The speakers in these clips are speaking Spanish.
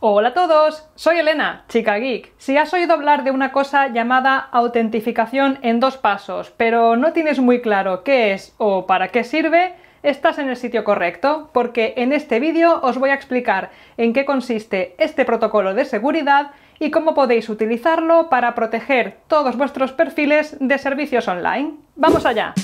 Hola a todos, soy Elena, chica geek. Si has oído hablar de una cosa llamada autentificación en dos pasos, pero no tienes muy claro qué es o para qué sirve, estás en el sitio correcto, porque en este vídeo os voy a explicar en qué consiste este protocolo de seguridad y cómo podéis utilizarlo para proteger todos vuestros perfiles de servicios online. ¡Vamos allá!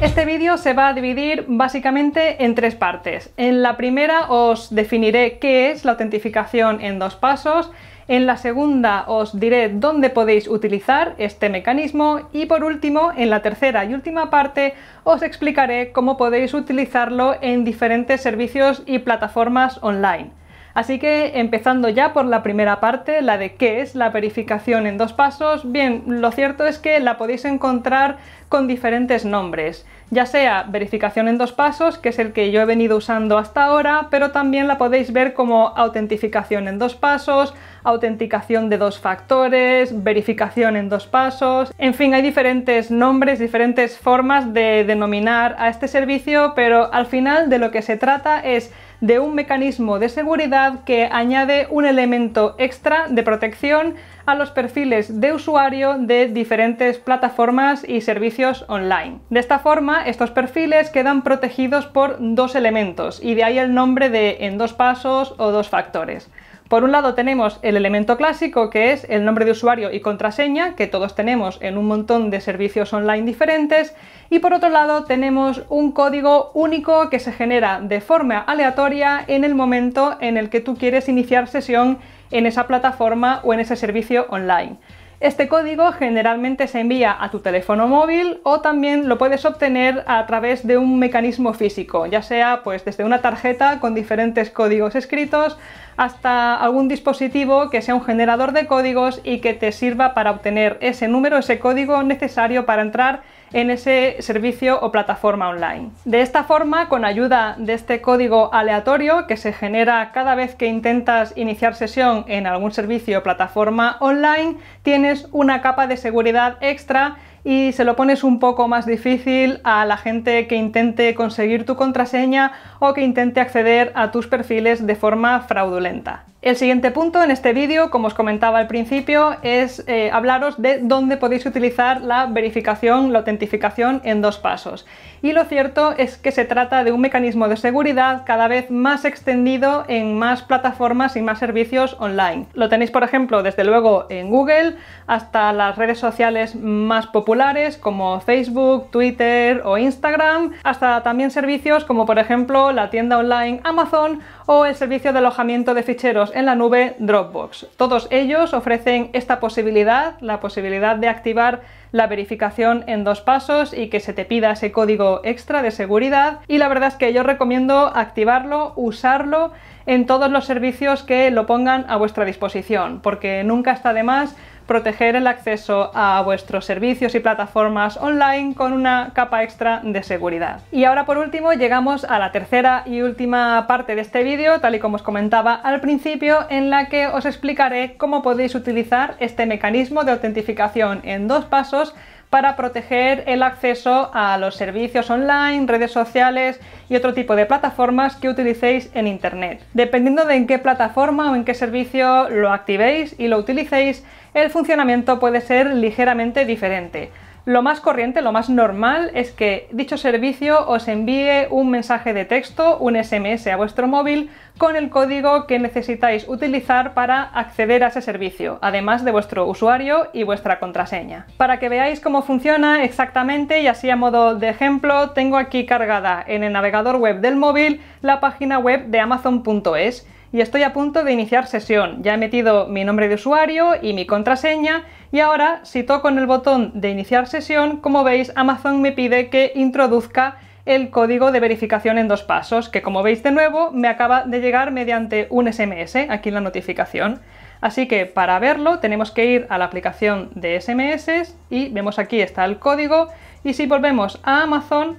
Este vídeo se va a dividir básicamente en tres partes. En la primera os definiré qué es la autentificación en dos pasos, en la segunda os diré dónde podéis utilizar este mecanismo y por último, en la tercera y última parte, os explicaré cómo podéis utilizarlo en diferentes servicios y plataformas online. Así que empezando ya por la primera parte, la de qué es la verificación en dos pasos, bien, lo cierto es que la podéis encontrar con diferentes nombres, ya sea verificación en dos pasos, que es el que yo he venido usando hasta ahora, pero también la podéis ver como autentificación en dos pasos, autenticación de dos factores, verificación en dos pasos, en fin, hay diferentes nombres, diferentes formas de denominar a este servicio, pero al final de lo que se trata es de un mecanismo de seguridad que añade un elemento extra de protección a los perfiles de usuario de diferentes plataformas y servicios online. De esta forma, estos perfiles quedan protegidos por dos elementos y de ahí el nombre de en dos pasos o dos factores. Por un lado tenemos el elemento clásico que es el nombre de usuario y contraseña que todos tenemos en un montón de servicios online diferentes y por otro lado tenemos un código único que se genera de forma aleatoria en el momento en el que tú quieres iniciar sesión en esa plataforma o en ese servicio online. Este código generalmente se envía a tu teléfono móvil o también lo puedes obtener a través de un mecanismo físico, ya sea pues desde una tarjeta con diferentes códigos escritos hasta algún dispositivo que sea un generador de códigos y que te sirva para obtener ese número, ese código necesario para entrar en ese servicio o plataforma online. De esta forma, con ayuda de este código aleatorio que se genera cada vez que intentas iniciar sesión en algún servicio o plataforma online, tienes una capa de seguridad extra y se lo pones un poco más difícil a la gente que intente conseguir tu contraseña o que intente acceder a tus perfiles de forma fraudulenta. El siguiente punto en este vídeo, como os comentaba al principio, es eh, hablaros de dónde podéis utilizar la verificación, la autentificación en dos pasos. Y lo cierto es que se trata de un mecanismo de seguridad cada vez más extendido en más plataformas y más servicios online. Lo tenéis, por ejemplo, desde luego en Google hasta las redes sociales más populares como Facebook, Twitter o Instagram, hasta también servicios como por ejemplo la tienda online Amazon o el servicio de alojamiento de ficheros en la nube Dropbox. Todos ellos ofrecen esta posibilidad, la posibilidad de activar la verificación en dos pasos y que se te pida ese código extra de seguridad y la verdad es que yo recomiendo activarlo, usarlo en todos los servicios que lo pongan a vuestra disposición porque nunca está de más proteger el acceso a vuestros servicios y plataformas online con una capa extra de seguridad. Y ahora por último llegamos a la tercera y última parte de este vídeo, tal y como os comentaba al principio, en la que os explicaré cómo podéis utilizar este mecanismo de autentificación en dos pasos para proteger el acceso a los servicios online, redes sociales y otro tipo de plataformas que utilicéis en Internet. Dependiendo de en qué plataforma o en qué servicio lo activéis y lo utilicéis, el funcionamiento puede ser ligeramente diferente. Lo más corriente, lo más normal es que dicho servicio os envíe un mensaje de texto, un SMS a vuestro móvil con el código que necesitáis utilizar para acceder a ese servicio, además de vuestro usuario y vuestra contraseña. Para que veáis cómo funciona exactamente y así a modo de ejemplo, tengo aquí cargada en el navegador web del móvil la página web de amazon.es y estoy a punto de iniciar sesión. Ya he metido mi nombre de usuario y mi contraseña y ahora si toco en el botón de iniciar sesión, como veis Amazon me pide que introduzca el código de verificación en dos pasos, que como veis de nuevo me acaba de llegar mediante un SMS, aquí en la notificación. Así que para verlo tenemos que ir a la aplicación de SMS y vemos aquí está el código y si volvemos a Amazon,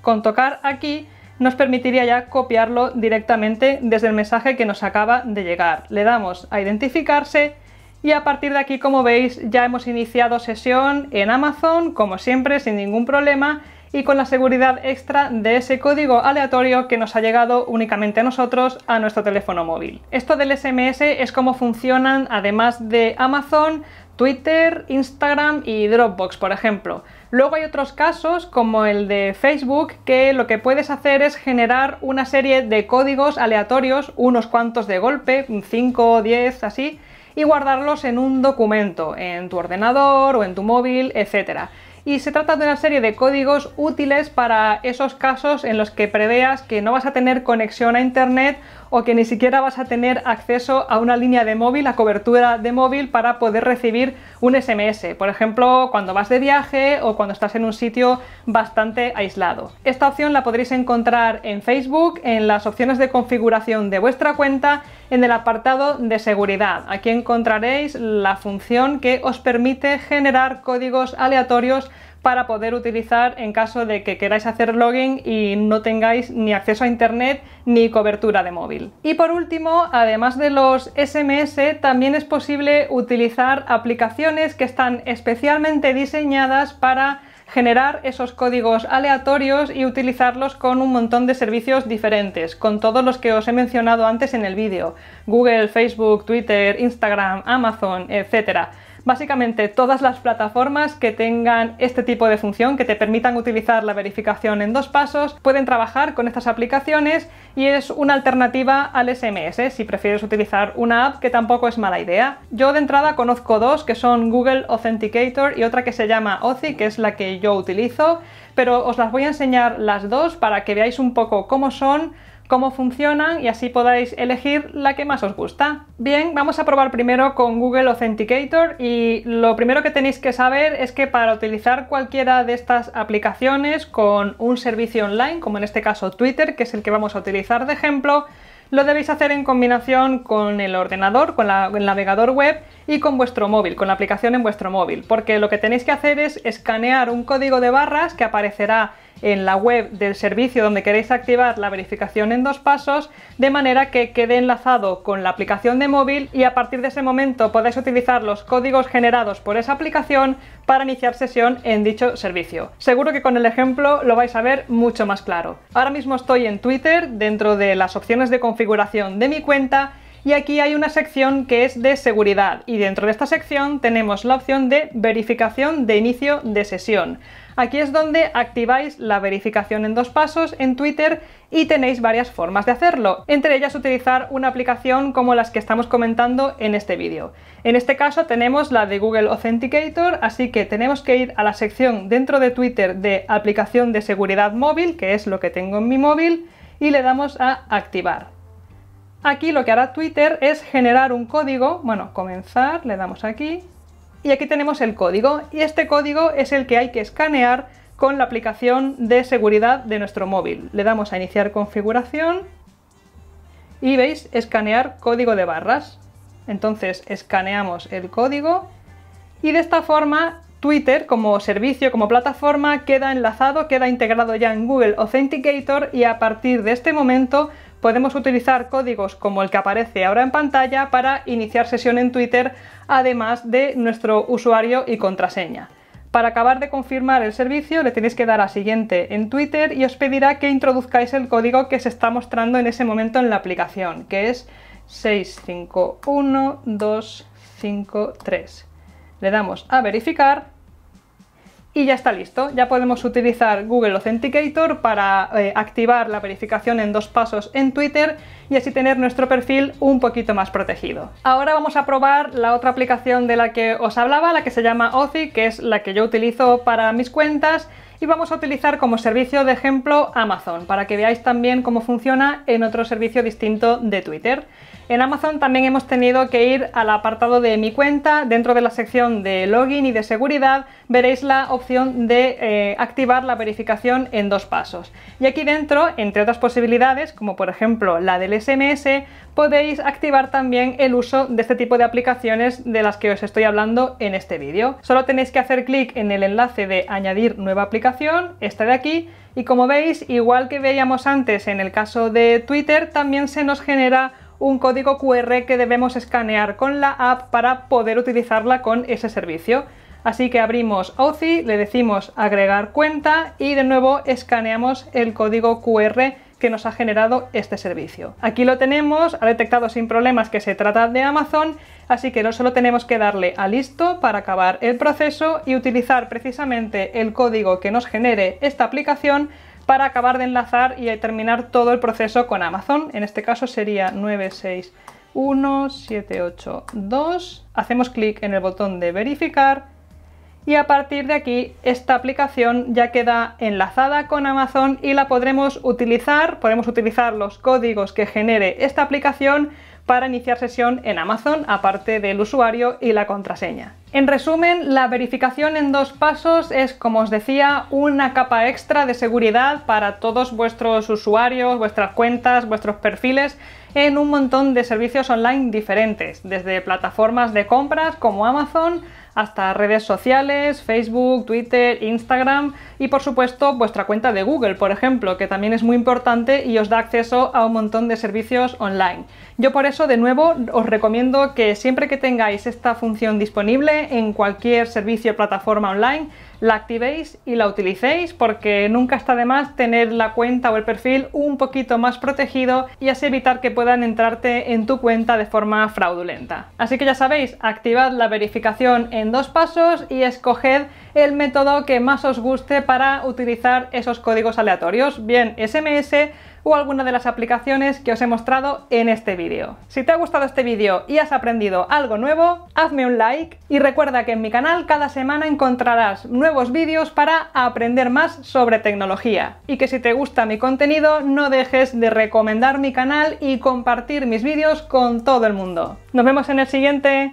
con tocar aquí nos permitiría ya copiarlo directamente desde el mensaje que nos acaba de llegar. Le damos a identificarse y a partir de aquí, como veis, ya hemos iniciado sesión en Amazon, como siempre, sin ningún problema y con la seguridad extra de ese código aleatorio que nos ha llegado únicamente a nosotros a nuestro teléfono móvil. Esto del SMS es cómo funcionan, además de Amazon, Twitter, Instagram y Dropbox, por ejemplo. Luego hay otros casos como el de Facebook, que lo que puedes hacer es generar una serie de códigos aleatorios, unos cuantos de golpe, 5 10, así, y guardarlos en un documento, en tu ordenador o en tu móvil, etcétera y se trata de una serie de códigos útiles para esos casos en los que preveas que no vas a tener conexión a internet o que ni siquiera vas a tener acceso a una línea de móvil, a cobertura de móvil para poder recibir un SMS, por ejemplo, cuando vas de viaje o cuando estás en un sitio bastante aislado. Esta opción la podréis encontrar en Facebook, en las opciones de configuración de vuestra cuenta en el apartado de seguridad. Aquí encontraréis la función que os permite generar códigos aleatorios para poder utilizar en caso de que queráis hacer login y no tengáis ni acceso a internet ni cobertura de móvil. Y por último, además de los SMS, también es posible utilizar aplicaciones que están especialmente diseñadas para generar esos códigos aleatorios y utilizarlos con un montón de servicios diferentes, con todos los que os he mencionado antes en el vídeo, Google, Facebook, Twitter, Instagram, Amazon, etc. Básicamente todas las plataformas que tengan este tipo de función, que te permitan utilizar la verificación en dos pasos, pueden trabajar con estas aplicaciones y es una alternativa al SMS si prefieres utilizar una app que tampoco es mala idea. Yo de entrada conozco dos que son Google Authenticator y otra que se llama Ozi, que es la que yo utilizo, pero os las voy a enseñar las dos para que veáis un poco cómo son, cómo funcionan y así podáis elegir la que más os gusta. Bien, vamos a probar primero con Google Authenticator y lo primero que tenéis que saber es que para utilizar cualquiera de estas aplicaciones con un servicio online, como en este caso Twitter, que es el que vamos a utilizar de ejemplo, lo debéis hacer en combinación con el ordenador, con el navegador web y con vuestro móvil, con la aplicación en vuestro móvil, porque lo que tenéis que hacer es escanear un código de barras que aparecerá en la web del servicio donde queréis activar la verificación en dos pasos, de manera que quede enlazado con la aplicación de móvil y a partir de ese momento podéis utilizar los códigos generados por esa aplicación para iniciar sesión en dicho servicio. Seguro que con el ejemplo lo vais a ver mucho más claro. Ahora mismo estoy en Twitter dentro de las opciones de configuración de mi cuenta y aquí hay una sección que es de seguridad y dentro de esta sección tenemos la opción de verificación de inicio de sesión. Aquí es donde activáis la verificación en dos pasos en Twitter y tenéis varias formas de hacerlo, entre ellas utilizar una aplicación como las que estamos comentando en este vídeo. En este caso tenemos la de Google Authenticator, así que tenemos que ir a la sección dentro de Twitter de aplicación de seguridad móvil, que es lo que tengo en mi móvil, y le damos a activar. Aquí lo que hará Twitter es generar un código, bueno, comenzar, le damos aquí, y aquí tenemos el código y este código es el que hay que escanear con la aplicación de seguridad de nuestro móvil. Le damos a iniciar configuración y veis escanear código de barras. Entonces escaneamos el código y de esta forma Twitter como servicio, como plataforma, queda enlazado, queda integrado ya en Google Authenticator y a partir de este momento podemos utilizar códigos como el que aparece ahora en pantalla para iniciar sesión en Twitter, además de nuestro usuario y contraseña. Para acabar de confirmar el servicio le tenéis que dar a siguiente en Twitter y os pedirá que introduzcáis el código que se está mostrando en ese momento en la aplicación, que es 651253. Le damos a verificar y ya está listo. Ya podemos utilizar Google Authenticator para eh, activar la verificación en dos pasos en Twitter y así tener nuestro perfil un poquito más protegido. Ahora vamos a probar la otra aplicación de la que os hablaba, la que se llama Authy, que es la que yo utilizo para mis cuentas y vamos a utilizar como servicio de ejemplo Amazon para que veáis también cómo funciona en otro servicio distinto de Twitter. En Amazon también hemos tenido que ir al apartado de mi cuenta, dentro de la sección de login y de seguridad veréis la opción de eh, activar la verificación en dos pasos. Y aquí dentro, entre otras posibilidades, como por ejemplo la del SMS, podéis activar también el uso de este tipo de aplicaciones de las que os estoy hablando en este vídeo. Solo tenéis que hacer clic en el enlace de añadir nueva aplicación esta de aquí, y como veis, igual que veíamos antes en el caso de Twitter, también se nos genera un código QR que debemos escanear con la app para poder utilizarla con ese servicio. Así que abrimos OCI, le decimos agregar cuenta y de nuevo escaneamos el código QR que nos ha generado este servicio. Aquí lo tenemos, ha detectado sin problemas que se trata de Amazon, así que no solo tenemos que darle a listo para acabar el proceso y utilizar precisamente el código que nos genere esta aplicación para acabar de enlazar y terminar todo el proceso con Amazon. En este caso sería 961782, Hacemos clic en el botón de verificar y a partir de aquí esta aplicación ya queda enlazada con Amazon y la podremos utilizar, podemos utilizar los códigos que genere esta aplicación para iniciar sesión en Amazon, aparte del usuario y la contraseña. En resumen, la verificación en dos pasos es, como os decía, una capa extra de seguridad para todos vuestros usuarios, vuestras cuentas, vuestros perfiles en un montón de servicios online diferentes, desde plataformas de compras como Amazon hasta redes sociales, Facebook, Twitter, Instagram y por supuesto vuestra cuenta de Google, por ejemplo, que también es muy importante y os da acceso a un montón de servicios online. Yo por eso de nuevo os recomiendo que siempre que tengáis esta función disponible en cualquier servicio o plataforma online, la activéis y la utilicéis porque nunca está de más tener la cuenta o el perfil un poquito más protegido y así evitar que puedan entrarte en tu cuenta de forma fraudulenta. Así que ya sabéis, activad la verificación en dos pasos y escoged el método que más os guste para utilizar esos códigos aleatorios, bien SMS, o alguna de las aplicaciones que os he mostrado en este vídeo. Si te ha gustado este vídeo y has aprendido algo nuevo, hazme un like y recuerda que en mi canal cada semana encontrarás nuevos vídeos para aprender más sobre tecnología. Y que si te gusta mi contenido, no dejes de recomendar mi canal y compartir mis vídeos con todo el mundo. Nos vemos en el siguiente.